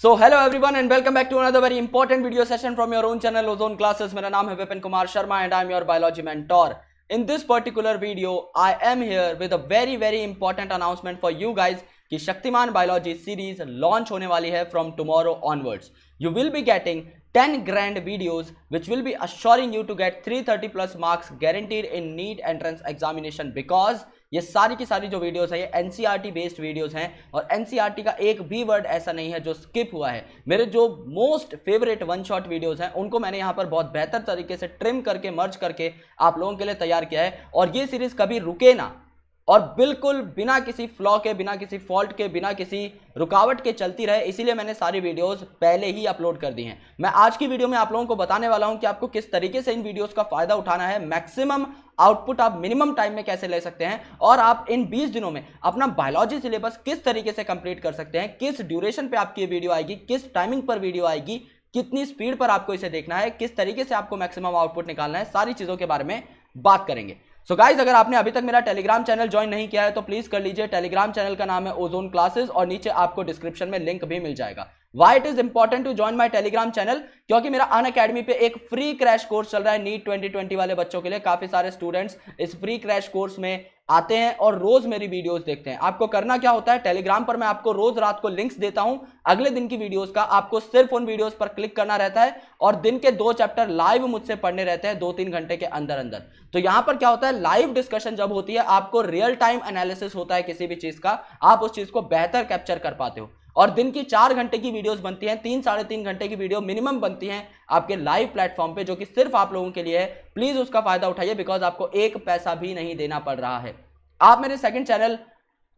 so hello everyone and welcome back to another very important video session from your own channel ozone classes मेरा नाम है Vipin Kumar Sharma and I am your biology mentor in this particular video I am here with a very very important announcement for you guys कि Shaktimaan biology series launch होने वाली है from tomorrow onwards you will be getting 10 grand videos which will be assuring you to get 330 plus marks guaranteed in NEET entrance examination because ये सारी की सारी जो videos है ये एनसीईआरटी बेस्ड वीडियोस हैं और एनसीईआरटी e का एक भी वर्ड ऐसा नहीं है जो स्किप हुआ है मेरे जो most favourite one shot videos हैं उनको मैंने यहाँ पर बहुत बेहतर तरीके से ट्रिम करके मर्ज करके आप लोगों के लिए तैयार किया है और ये सीरीज कभी रुके ना और बिल्कुल बिना किसी फ्लॉ के बिना किसी फॉल्ट के बिना किसी रुकावट के चलती रहे इसीलिए मैंने सारी वीडियोस पहले ही अपलोड कर दी हैं मैं आज की वीडियो में आप लोगों को बताने वाला हूं कि आपको किस तरीके से इन वीडियोस का फायदा उठाना है मैक्सिमम आउटपुट आप मिनिमम टाइम में कैसे ले सकते हैं और आप इन 20 दिनों में अपना बायोलॉजी सिलेबस किस तरीके से कंप्लीट कर सकते हैं किस ड्यूरेशन पर आपकी वीडियो आएगी किस टाइमिंग पर वीडियो आएगी कितनी स्पीड पर आपको इसे देखना है किस तरीके से आपको मैक्सिमम आउटपुट निकालना है सारी चीज़ों के बारे में बात करेंगे सो so गाइज अगर आपने अभी तक मेरा टेलीग्राम चैनल ज्वाइन नहीं किया है तो प्लीज़ कर लीजिए टेलीग्राम चैनल का नाम है ओजोन क्लासेस और नीचे आपको डिस्क्रिप्शन में लिंक भी मिल जाएगा why it is important to join my Telegram channel क्योंकि मेरा अन अकेडमी पे एक फ्री क्रैश कोर्स चल रहा है नीट 2020 वाले बच्चों के लिए काफी सारे स्टूडेंट्स इस फ्री क्रैश कोर्स में आते हैं और रोज मेरी वीडियोस देखते हैं आपको करना क्या होता है टेलीग्राम पर मैं आपको रोज रात को लिंक्स देता हूं अगले दिन की वीडियोस का आपको सिर्फ उन वीडियोस पर क्लिक करना रहता है और दिन के दो चैप्टर लाइव मुझसे पढ़ने रहते हैं दो तीन घंटे के अंदर अंदर तो यहां पर क्या होता है लाइव डिस्कशन जब होती है आपको रियल टाइम एनालिसिस होता है किसी भी चीज का आप उस चीज को बेहतर कैप्चर कर पाते हो और दिन की चार घंटे की वीडियोस बनती हैं तीन साढ़े तीन घंटे की वीडियो मिनिमम बनती हैं आपके लाइव प्लेटफॉर्म पे जो कि सिर्फ आप लोगों के लिए है प्लीज़ उसका फ़ायदा उठाइए बिकॉज आपको एक पैसा भी नहीं देना पड़ रहा है आप मेरे सेकंड चैनल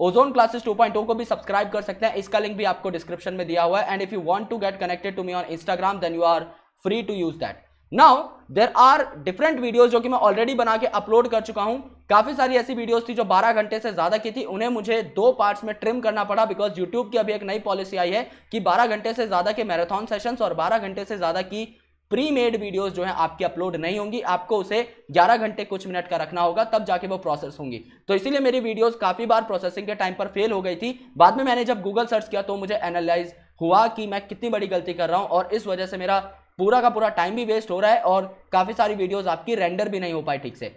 ओजोन क्लासेस 2.0 को भी सब्सक्राइब कर सकते हैं इसका लिंक भी आपको डिस्क्रिप्शन में दिया हुआ है and if you want to get connected to me on Instagram then you are free to use that now there are different videos जो कि मैं ऑलरेडी बना के अपलोड कर चुका हूँ काफ़ी सारी ऐसी वीडियोस थी जो 12 घंटे से ज़्यादा की थी उन्हें मुझे दो पार्ट्स में ट्रिम करना पड़ा बिकॉज यूट्यूब की अभी एक नई पॉलिसी आई है कि 12 घंटे से ज़्यादा के मैराथन सेशंस और 12 घंटे से ज़्यादा की प्री मेड वीडियोज जो है आपकी अपलोड नहीं होंगी आपको उसे 11 घंटे कुछ मिनट का रखना होगा तब जाके वो प्रोसेस होंगी तो इसीलिए मेरी वीडियोज काफ़ी बार प्रोसेसिंग के टाइम पर फेल हो गई थी बाद में मैंने जब गूगल सर्च किया तो मुझे एनालाइज हुआ कि मैं कितनी बड़ी गलती कर रहा हूँ और इस वजह से मेरा पूरा का पूरा टाइम भी वेस्ट हो रहा है और काफ़ी सारी वीडियोस आपकी रेंडर भी नहीं हो पाई ठीक से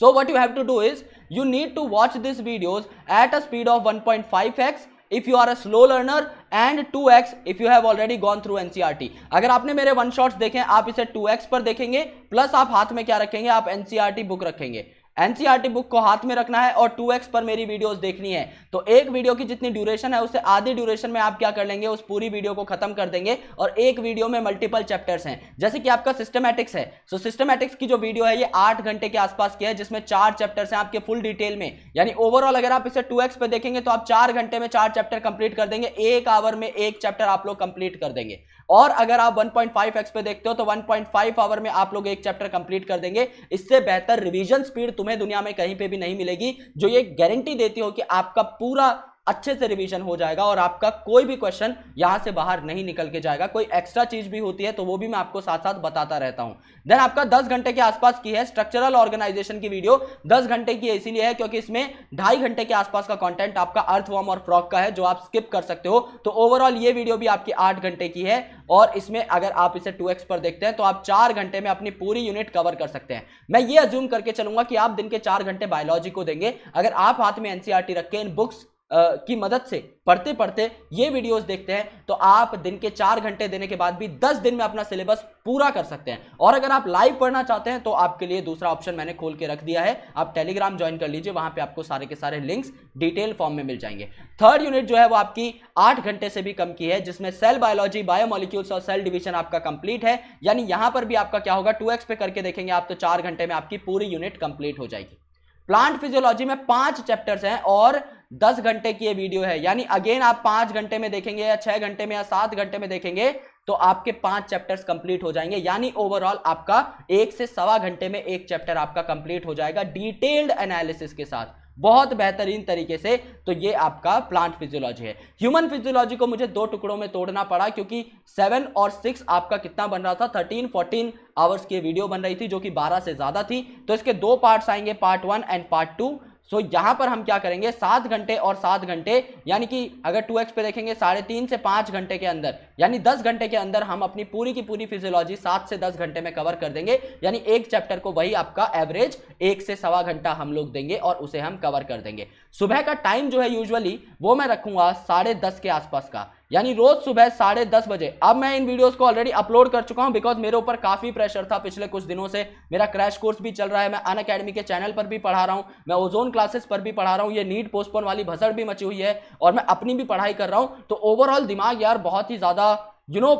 so what you have to do is you need to watch this videos at a speed of one point five x if you are a slow learner and two x if you have already gone through NCERT अगर आपने मेरे one shorts देखे आप इसे to x पर देखेंगे plus आप हाथ में क्या रखेंगे आप एनसीआरटी बुक e रखेंगे एनसीआरटी बुक को हाथ में रखना है और टू एक्स पर मेरी वीडियोस देखनी है तो एक वीडियो की जितनी ड्यूरेशन है उससे आधी ड्यूरेशन में आप क्या कर लेंगे उस पूरी वीडियो को खत्म कर देंगे और एक वीडियो में मल्टीपल चैप्टर्स हैं जैसे कि आपका सिस्टमैटिक्स है सो सिस्टमैटिक्स की जो वीडियो है ये आठ घंटे के आसपास की है जिसमें चार चैप्टर्स हैं आपके फुल डिटेल में यानी ओवरऑल अगर आप इसे टू एक्स पर देखेंगे तो आप चार घंटे में चार चैप्टर कंप्लीट कर देंगे एक आवर में एक चैप्टर आप लोग कंप्लीट कर देंगे और अगर आप 1.5x पे देखते हो तो 1.5 आवर में आप लोग एक चैप्टर कंप्लीट कर देंगे इससे बेहतर रिवीजन स्पीड तुम्हें दुनिया में कहीं पे भी नहीं मिलेगी जो ये गारंटी देती हो कि आपका पूरा अच्छे से रिवीजन हो जाएगा और आपका कोई भी क्वेश्चन यहाँ से बाहर नहीं निकल के जाएगा कोई एक्स्ट्रा चीज भी होती है तो वो भी मैं आपको साथ साथ बताता रहता हूं देन आपका दस घंटे के आसपास की है स्ट्रक्चरल ऑर्गेनाइजेशन की वीडियो दस घंटे की इसीलिए है क्योंकि इसमें ढाई घंटे के आसपास का कॉन्टेंट आपका अर्थवॉर्म और फ्रॉक का है जो आप स्किप कर सकते हो तो ओवरऑल ये वीडियो भी आपकी आठ घंटे की है और इसमें अगर आप इसे टू पर देखते हैं तो आप चार घंटे में अपनी पूरी यूनिट कवर कर सकते हैं मैं ये अज्यूम करके चलूंगा कि आप दिन के चार घंटे बायोलॉजी को देंगे अगर आप हाथ में एनसीआरटी e रख के इन बुक्स की मदद से पढ़ते पढ़ते ये वीडियोस देखते हैं तो आप दिन के चार घंटे देने के बाद भी दस दिन में अपना सिलेबस पूरा कर सकते हैं और अगर आप लाइव पढ़ना चाहते हैं तो आपके लिए दूसरा ऑप्शन मैंने खोल के रख दिया है आप टेलीग्राम ज्वाइन कर लीजिए वहां पे आपको सारे के सारे लिंक्स डिटेल फॉर्म में मिल जाएंगे थर्ड यूनिट जो है वो आपकी आठ घंटे से भी कम की है जिसमें सेल बायोलॉजी बायोमोलिक्यूल्स और सेल डिविजन आपका कंप्लीट है यानी यहां पर भी आपका क्या होगा टू पे करके देखेंगे आप तो चार घंटे में आपकी पूरी यूनिट कंप्लीट हो जाएगी प्लांट फिजियोलॉजी में पांच चैप्टर्स हैं और दस घंटे की ये वीडियो है यानी अगेन आप पांच घंटे में देखेंगे या छह घंटे में या सात घंटे में देखेंगे तो आपके पांच चैप्टर्स कंप्लीट हो जाएंगे यानी ओवरऑल आपका एक से सवा घंटे में एक चैप्टर आपका कंप्लीट हो जाएगा डिटेल्ड एनालिसिस के साथ बहुत बेहतरीन तरीके से तो ये आपका प्लांट फिजियोलॉजी है ह्यूमन फिजियोलॉजी को मुझे दो टुकड़ों में तोड़ना पड़ा क्योंकि सेवन और सिक्स आपका कितना बन रहा था थर्टीन फोर्टीन आवर्स की वीडियो बन रही थी जो कि बारह से ज़्यादा थी तो इसके दो पार्ट्स आएंगे part one and part two so so, यहाँ पर हम क्या करेंगे सात घंटे और सात घंटे यानी कि अगर टू एक्स पे देखेंगे साढ़े तीन से पाँच घंटे के अंदर यानी दस घंटे के अंदर हम अपनी पूरी की पूरी फिजियोलॉजी सात से दस घंटे में कवर कर देंगे यानी एक चैप्टर को वही आपका एवरेज एक से सवा घंटा हम लोग देंगे और उसे हम कवर कर देंगे सुबह का टाइम जो है यूजली वो मैं रखूंगा साढ़े दस के आसपास का यानी रोज सुबह साढ़े दस बजे अब मैं इन वीडियोस को ऑलरेडी अपलोड कर चुका हूं बिकॉज मेरे ऊपर काफी प्रेशर था पिछले कुछ दिनों से मेरा क्रैश कोर्स भी चल रहा है मैं अन अकेडमी के चैनल पर भी पढ़ा रहा हूं मैं ओजोन क्लासेस पर भी पढ़ा रहा हूं ये नीट पोस्टपोन वाली भसड़ भी मची हुई है और मैं अपनी भी पढ़ाई कर रहा हूं तो ओवरऑल दिमाग यार बहुत ही ज्यादा यू नो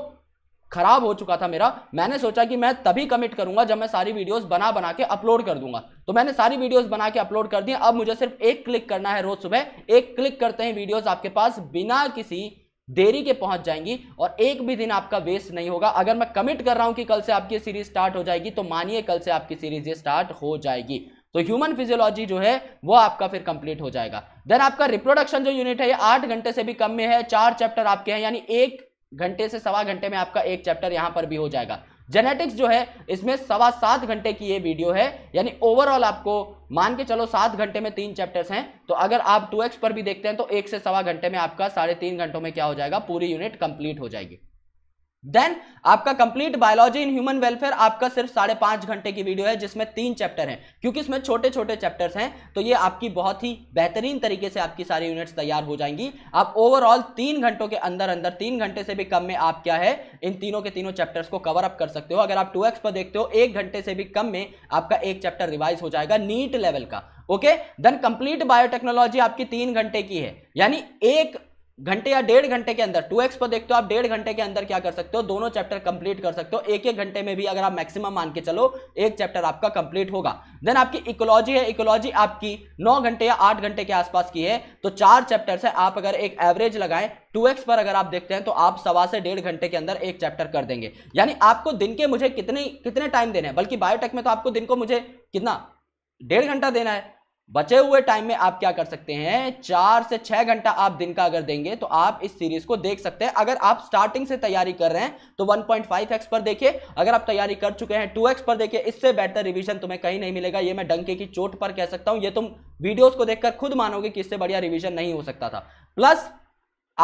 खराब हो चुका था मेरा मैंने सोचा कि मैं तभी कमिट करूंगा जब मैं सारी वीडियोस बना बना के अपलोड कर दूंगा तो मैंने सारी वीडियोस बना के अपलोड कर दी अब मुझे सिर्फ एक क्लिक करना है रोज सुबह एक क्लिक करते हैं वीडियोस आपके पास बिना किसी देरी के पहुंच जाएंगी और एक भी दिन आपका वेस्ट नहीं होगा अगर मैं कमिट कर रहा हूं कि कल से आपकी सीरीज स्टार्ट हो जाएगी तो मानिए कल से आपकी सीरीज ये स्टार्ट हो जाएगी तो ह्यूमन फिजियोलॉजी जो है वो आपका फिर कंप्लीट हो जाएगा देन आपका रिप्रोडक्शन जो यूनिट है ये आठ घंटे से भी कम में है चार चैप्टर आपके हैं यानी एक घंटे से सवा घंटे में आपका एक चैप्टर यहां पर भी हो जाएगा जेनेटिक्स जो है इसमें सवा सात घंटे की ये वीडियो है यानी ओवरऑल आपको मान के चलो सात घंटे में तीन चैप्टर्स हैं तो अगर आप टू एक्स पर भी देखते हैं तो एक से सवा घंटे में आपका साढ़े तीन घंटों में क्या हो जाएगा पूरी यूनिट कंप्लीट हो जाएगी देन आपका complete biology in human welfare आपका सिर्फ साढ़े पांच घंटे की वीडियो है जिसमें तीन चैप्टर हैं क्योंकि इसमें छोटे छोटे चैप्टर्स हैं तो ये आपकी बहुत ही बेहतरीन तरीके से आपकी सारी यूनिट्स तैयार हो जाएंगी आप ओवरऑल तीन घंटों के अंदर अंदर तीन घंटे से भी कम में आप क्या है इन तीनों के तीनों चैप्टर्स को कवर अप कर सकते हो अगर आप टू पर देखते हो एक घंटे से भी कम में आपका एक चैप्टर रिवाइज हो जाएगा नीट लेवल का ओके देन कंप्लीट बायोटेक्नोलॉजी आपकी तीन घंटे की है यानी एक घंटे या डेढ़ घंटे के अंदर टू एक्स पर देखते हो आप डेढ़ घंटे के अंदर क्या कर सकते हो दोनों चैप्टर कंप्लीट कर सकते हो एक एक घंटे में भी अगर आप मैक्सिमम मान के चलो एक चैप्टर आपका कंप्लीट होगा देन आपकी इकोलॉजी है इकोलॉजी आपकी नौ घंटे या आठ घंटे के आसपास की है तो चार चैप्टर से आप अगर एक एवरेज लगाएं टू एक्स पर अगर आप देखते हैं तो आप सवा से डेढ़ घंटे के अंदर एक चैप्टर कर देंगे यानी आपको दिन के मुझे कितने कितने टाइम देने हैं बल्कि बायोटेक में तो आपको दिन को मुझे कितना डेढ़ घंटा देना है बचे हुए टाइम में आप क्या कर सकते हैं चार से छह घंटा आप दिन का अगर देंगे तो आप इस सीरीज को देख सकते हैं अगर आप स्टार्टिंग से तैयारी कर रहे हैं तो 1.5x पर देखिए अगर आप तैयारी कर चुके हैं 2x पर देखिए इससे बेहतर रिवीजन तुम्हें कहीं नहीं मिलेगा ये मैं डंके की चोट पर कह सकता हूं ये तुम वीडियोज को देखकर खुद मानोगे कि इससे बढ़िया रिविजन नहीं हो सकता था प्लस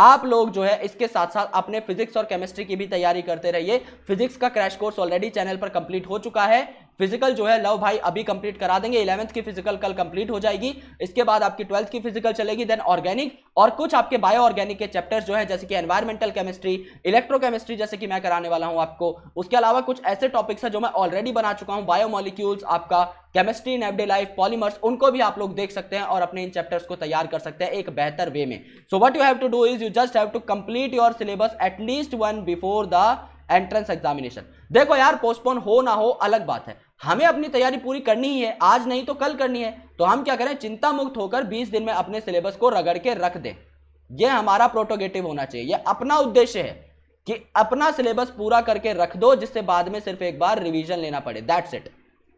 आप लोग जो है इसके साथ साथ अपने फिजिक्स और केमिस्ट्री की भी तैयारी करते रहिए फिजिक्स का क्रैश कोर्स ऑलरेडी चैनल पर कंप्लीट हो चुका है फिजिकल जो है लव भाई अभी कंप्लीट करा देंगे इलेवंथ की फिजिकल कल कंप्लीट हो जाएगी इसके बाद आपकी ट्वेल्थ की फिजिकल चलेगी देन ऑर्गेनिक और कुछ आपके बायो ऑर्गेनिक के चैप्टर्स जो है जैसे कि एनवायरमेंटल केमिस्ट्री इलेक्ट्रोकेमिस्ट्री जैसे कि मैं कराने वाला हूं आपको उसके अलावा कुछ ऐसे टॉपिक्स है जो मैं ऑलरेडी बना चुका हूं बायोमोलिक्यूल्स आपका chemistry in everyday life polymers उनको भी आप लोग देख सकते हैं और अपने इन चैप्टर्स को तैयार कर सकते हैं एक बेहतर वे में so what you have to do is you just have to complete your syllabus at least one before the entrance examination देखो यार पोस्टपोन हो ना हो अलग बात है हमें अपनी तैयारी पूरी करनी ही है आज नहीं तो कल करनी है तो हम क्या करें चिंता मुक्त होकर 20 दिन में अपने सिलेबस को रगड़ के रख दें यह हमारा प्रोटोगेटिव होना चाहिए यह अपना उद्देश्य है कि अपना सिलेबस पूरा करके रख दो जिससे बाद में सिर्फ एक बार रिवीजन लेना पड़े दैट्स इट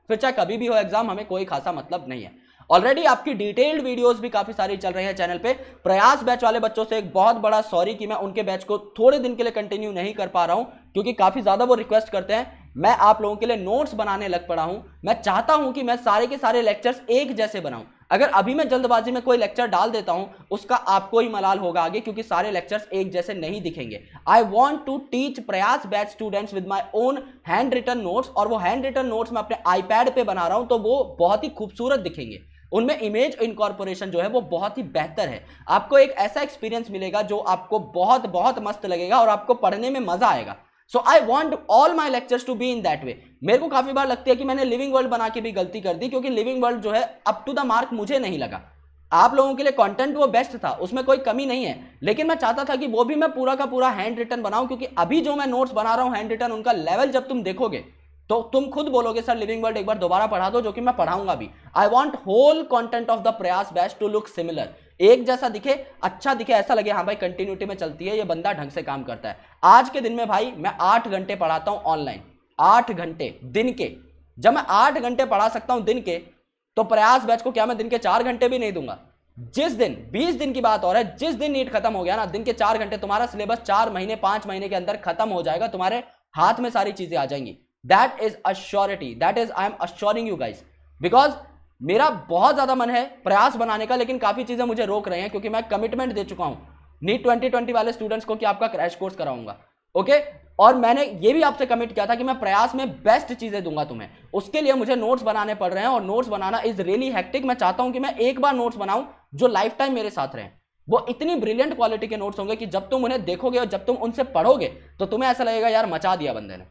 फिर चाहे कभी भी हो एग्जाम हमें कोई खासा मतलब नहीं है ऑलरेडी आपकी डिटेल्ड वीडियोस भी काफी सारी चल रही है चैनल पे प्रयास बैच वाले बच्चों से एक बहुत बड़ा सॉरी कि मैं उनके बैच को थोड़े दिन के लिए कंटिन्यू नहीं कर पा रहा हूं क्योंकि काफी ज्यादा वो रिक्वेस्ट करते हैं मैं आप लोगों के लिए नोट्स बनाने लग पड़ा हूँ मैं चाहता हूँ कि मैं सारे के सारे लेक्चर्स एक जैसे बनाऊँ अगर अभी मैं जल्दबाजी में कोई लेक्चर डाल देता हूँ उसका आपको ही मलाल होगा आगे क्योंकि सारे लेक्चर्स एक जैसे नहीं दिखेंगे I want to teach Prayas batch students with my own hand written notes और वो हैंड रिटर्न नोट्स मैं अपने आईपैड पे बना रहा हूँ तो वो बहुत ही खूबसूरत दिखेंगे उनमें इमेज इनकॉर्पोरेशन जो है वो बहुत ही बेहतर है आपको एक ऐसा एक्सपीरियंस मिलेगा जो आपको बहुत बहुत मस्त लगेगा और आपको पढ़ने में मजा आएगा so I want all my lectures to be in that way मेरे को काफी बार लगती है कि मैंने लिविंग वर्ल्ड बना के भी गलती कर दी क्योंकि लिविंग वर्ल्ड जो है अप टू द मार्क मुझे नहीं लगा आप लोगों के लिए कंटेंट वो बेस्ट था उसमें कोई कमी नहीं है लेकिन मैं चाहता था कि वो भी मैं पूरा का पूरा हैंड रिटर्न बनाऊं क्योंकि अभी जो मैं नोट्स बना रहा हूँ हैंड रिटर्न उनका लेवल जब तुम देखोगे तो तुम खुद बोलोगे सर लिविंग वर्ल्ड एक बार दोबारा पढ़ा दो जो कि मैं पढ़ाऊंगा भी I want whole content of the Prayas best to look similar एक जैसा दिखे अच्छा दिखे ऐसा लगे हाँ भाई कंटिन्यूटी में चलती है ये बंदा ढंग से काम करता है आज के दिन में भाई मैं आठ घंटे पढ़ाता हूँ ऑनलाइन आठ घंटे दिन के जब मैं आठ घंटे पढ़ा सकता हूँ दिन के तो प्रयास बैच को क्या मैं दिन के चार घंटे भी नहीं दूंगा जिस दिन बीस दिन की बात और है जिस दिन नीट खत्म हो गया ना दिन के चार घंटे तुम्हारा सिलेबस चार महीने पांच महीने के अंदर खत्म हो जाएगा तुम्हारे हाथ में सारी चीजें आ जाएंगी that is assurity that is I am assuring you guys because मेरा बहुत ज़्यादा मन है प्रयास बनाने का लेकिन काफ़ी चीज़ें मुझे रोक रहे हैं क्योंकि मैं कमिटमेंट दे चुका हूँ नीट ट्वेंटी ट्वेंटी वाले स्टूडेंट्स को कि आपका क्रैश कोर्स कराऊंगा ओके और मैंने ये भी आपसे कमिट किया था कि मैं प्रयास में बेस्ट चीज़ें दूंगा तुम्हें उसके लिए मुझे नोट्स बनाने पड़ रहे हैं और नोट्स बनाना इज रियली हैक्टिक मैं चाहता हूँ कि मैं एक बार नोट्स बनाऊँ जो लाइफ टाइम मेरे साथ रहें वो इतनी ब्रिलियंट क्वालिटी के नोट्स होंगे कि जब तुम उन्हें देखोगे और जब तुम उनसे पढ़ोगे तो तुम्हें ऐसा लगेगा यार मचा दिया बंदे ने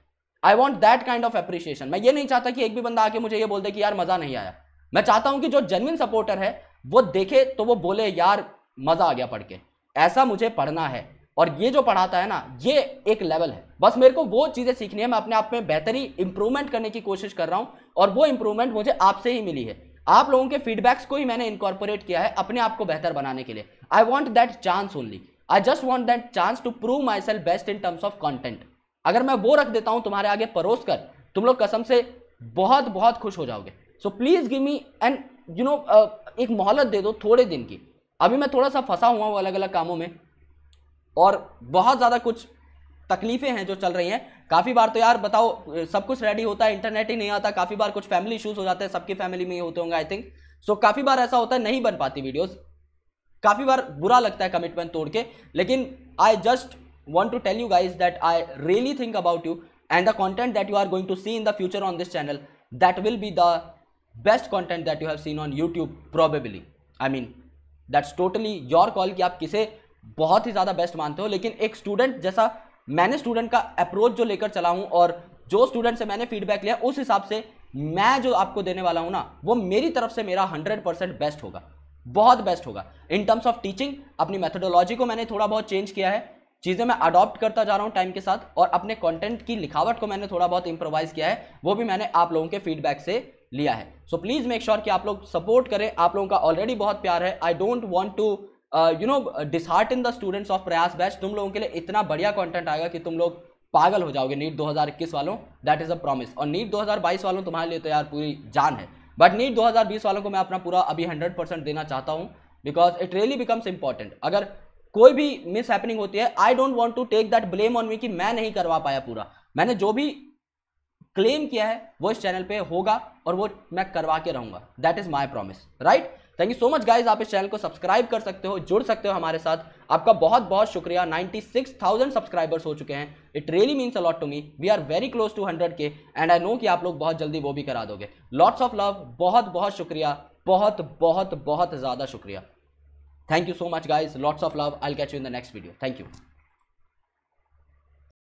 I want that kind of appreciation मैं ये नहीं चाहता कि एक भी बंदा आके मुझे ये बोल दे कि यार मज़ा नहीं आया मैं चाहता हूं कि जो जेनविन सपोर्टर है वो देखे तो वो बोले यार मजा आ गया पढ़ के ऐसा मुझे पढ़ना है और ये जो पढ़ाता है ना ये एक लेवल है बस मेरे को वो चीज़ें सीखनी है मैं अपने आप में बेहतरी इंप्रूवमेंट करने की कोशिश कर रहा हूँ और वो इंप्रूवमेंट मुझे आपसे ही मिली है आप लोगों के फीडबैक्स को ही मैंने इनकॉर्पोरेट किया है अपने आप को बेहतर बनाने के लिए I want that chance only I just want that chance to prove myself best in terms of content अगर मैं वो रख देता हूँ तुम्हारे आगे परोस कर तुम लोग कसम से बहुत बहुत खुश हो जाओगे so please give me and you know एक मोहलत दे दो थोड़े दिन की अभी मैं थोड़ा सा फंसा हुआ हूँ अलग अलग कामों में और बहुत ज़्यादा कुछ तकलीफ़ें हैं जो चल रही हैं काफ़ी बार तो यार बताओ सब कुछ रेडी होता है इंटरनेट ही नहीं आता काफ़ी बार कुछ फैमिली इशूज़ हो जाते हैं सबकी फैमिली में ही होते होंगे आई थिंक सो काफ़ी बार ऐसा होता है नहीं बन पाती वीडियोज़ काफ़ी बार बुरा लगता है कमिटमेंट तोड़ के लेकिन I just want to tell you guys that I really think about you and the content that you are going to see in the future on this channel that will be the best content that you have seen on YouTube probably I mean that's totally your call कि आप किसे बहुत ही ज़्यादा best मानते हो लेकिन एक student जैसा मैंने स्टूडेंट का अप्रोच जो लेकर चला हूँ और जो स्टूडेंट से मैंने फीडबैक लिया उस हिसाब से मैं जो आपको देने वाला हूँ ना वो मेरी तरफ से मेरा हंड्रेड परसेंट बेस्ट होगा बहुत बेस्ट होगा इन टर्म्स ऑफ टीचिंग अपनी मेथडोलॉजी को मैंने थोड़ा बहुत चेंज किया है चीज़ें मैं अडॉप्ट करता जा रहा हूँ टाइम के साथ और अपने कॉन्टेंट की लिखावट को मैंने थोड़ा बहुत इम्प्रोवाइज़ किया है वो भी मैंने आप लोगों के फीडबैक से लिया है सो प्लीज़ मेक श्योर कि आप लोग सपोर्ट करें आप लोगों का ऑलरेडी बहुत प्यार है I don't want to you know dishearten in the students of Prayas batch तुम लोगों के लिए इतना बढ़िया कॉन्टेंट आएगा कि तुम लोग पागल हो जाओगे नीट 2021 वालों दैट इज़ अ प्रॉमिस और नीट 2022 वालों तुम्हारे लिए तो यार पूरी जान है बट नीट 2020 वालों को मैं अपना पूरा अभी 100 परसेंट देना चाहता हूँ because it really becomes important अगर कोई भी मिस हैपनिंग होती है I don't want to take that blame on me कि मैं नहीं करवा पाया पूरा मैंने जो भी क्लेम किया है वो इस चैनल पर होगा और वो मैं करवा के रहूंगा that is my promise right thank you so much guys आप इस चैनल को सब्सक्राइब कर सकते हो जुड़ सकते हो हमारे साथ आपका बहुत बहुत शुक्रिया 96,000 सब्सक्राइबर्स हो चुके हैं it really means a lot to me we are very close to hundred K and I know कि आप लोग बहुत जल्दी वो भी करा दोगे लॉट्स ऑफ लव बहुत बहुत शुक्रिया बहुत बहुत बहुत ज़्यादा शुक्रिया thank you so much guys lots of love I catch you in the next video thank you